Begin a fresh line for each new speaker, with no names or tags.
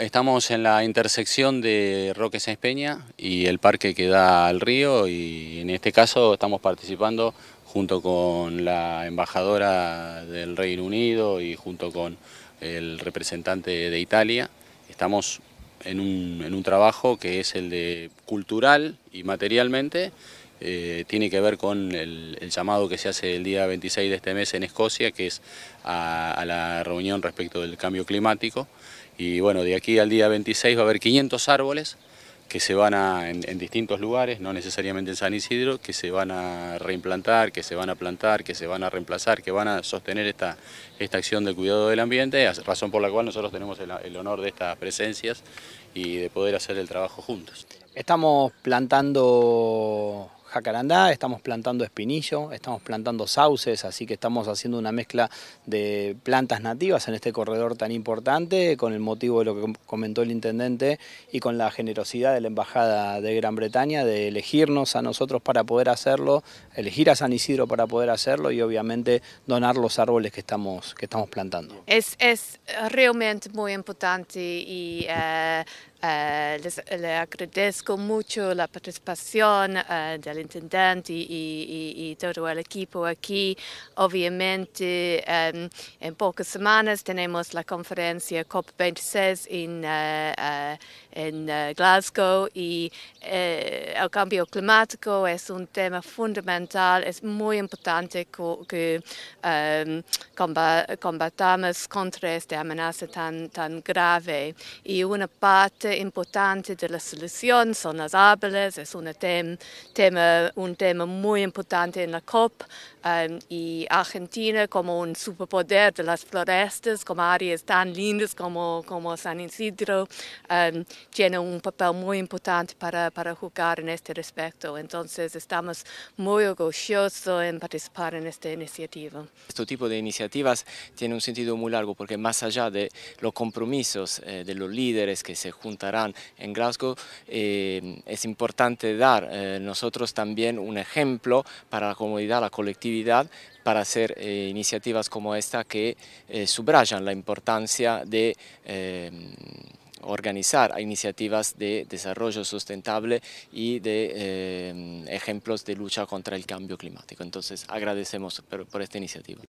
Estamos en la intersección de Roque Sáenz Peña y el parque que da al río y en este caso estamos participando junto con la embajadora del Reino Unido y junto con el representante de Italia. Estamos en un, en un trabajo que es el de cultural y materialmente, eh, tiene que ver con el, llamado que se hace el día 26 de este mes en Escocia, que es a, a la reunión respecto del cambio climático. Y bueno, de aquí al día 26 va a haber 500 árboles que se van a, en, distintos lugares, no necesariamente en San Isidro, que se van a reimplantar, que se van a plantar, que se van a reemplazar, que van a sostener esta, esta acción de cuidado del ambiente, razón por la cual nosotros tenemos el honor de estas presencias y de poder hacer el trabajo juntos.
Estamos plantando jacarandá, estamos plantando espinillo, estamos plantando sauces, así que estamos haciendo una mezcla de plantas nativas en este corredor tan importante, con el motivo de lo que comentó el intendente y con la generosidad de la Embajada de Gran Bretaña de elegirnos a nosotros para poder hacerlo, elegir a San Isidro para poder hacerlo y obviamente donar los árboles que estamos, que estamos plantando.
Es, es realmente muy importante y... Eh, eh, le agradezco mucho la participación eh, de del y, todo el equipo aquí. Obviamente, em, en pocas semanas tenemos la conferencia COP26 en, eh, eh, eh, Glasgow y el cambio climático es un tema fundamental, es muy importante que, em, combatamos contra esta amenaza tan, grave. Y una parte importante de la solución son las árboles, es un tema eh, un tema muy importante en la COP eh, y Argentina como un superpoder de las florestas, como áreas tan lindas como, como San Isidro, eh, tiene un papel muy importante para, para jugar en este respecto. Entonces estamos muy orgullosos en participar en esta iniciativa.
Este tipo de iniciativas tiene un sentido muy largo porque más allá de los compromisos de los líderes que se juntarán en Glasgow, es importante dar. nosotros nosotros también un ejemplo para la comunidad, la colectividad, para hacer eh, iniciativas como esta que eh, subrayan la importancia de eh, organizar iniciativas de desarrollo sustentable y de ejemplos de lucha contra el cambio climático. Entonces agradecemos por esta iniciativa.